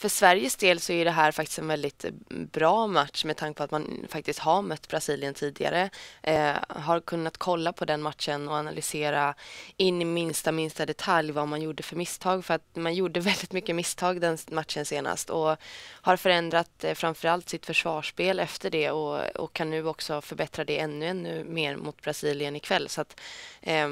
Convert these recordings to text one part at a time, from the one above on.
För Sveriges del så är det här faktiskt en väldigt eh, bra match med tanke på att man faktiskt har mött Brasilien tidigare. Eh, har kunnat kolla på den matchen och analysera in i minsta, minsta detalj vad man gjorde för misstag. För att man gjorde väldigt mycket misstag den matchen senast och har förändrat eh, framförallt sitt försvarsspel efter det och, och, kan nu också förbättra det ännu, ännu mer mot Brasilien ikväll. Så att, eh,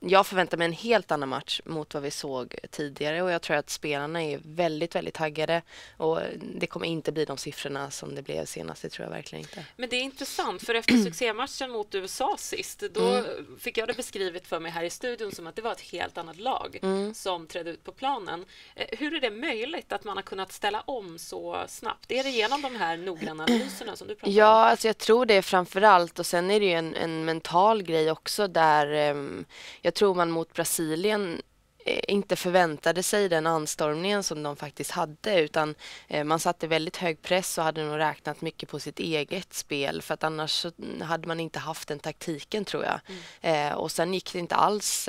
jag förväntar mig en helt annan match mot vad vi såg tidigare och jag tror att spelarna är väldigt, väldigt taggade ökade och det kommer inte bli de siffrorna som det blev senast, det tror jag verkligen inte. Men det är intressant, för efter succématchen mot USA sist, då mm. fick jag det beskrivet för mig här i studion som att det var ett helt annat lag mm. som trädde ut på planen. Eh, hur är det möjligt att man har kunnat ställa om så snabbt? Är det genom de här noggranna analyserna som du pratar ja, om? Ja, alltså jag tror det framför allt och sen är det ju en, en mental grej också där um, jag tror man mot Brasilien Eh, inte förväntade sig den anstormningen som de faktiskt hade utan eh, man satte väldigt hög press och hade nog räknat mycket på sitt eget spel för att annars mm, hade man inte haft den taktiken tror jag. Mm. Eh, och sen gick det inte alls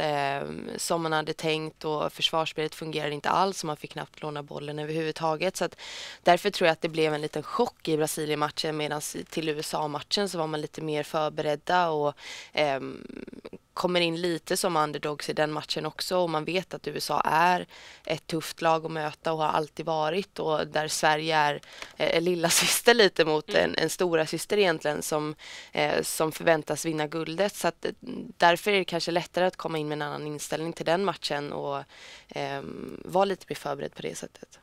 som man hade tänkt och försvarsspelet fungerade inte alls och man fick knappt låna bollen överhuvudtaget så att därför tror jag att det blev en liten chock i Brasilien-matchen medan till USA-matchen så var man lite mer förberedda och ehm, kommer in lite som underdogs i den matchen också och man vet att USA är ett tufft lag att möta och har alltid varit och där Sverige är eh, lilla syster lite mot mm. en, en stora syster egentligen som, eh, som förväntas vinna guldet så att eh, därför är det kanske lättare att komma in med en annan inställning till den matchen och eh, vara lite mer förberedd på det sättet.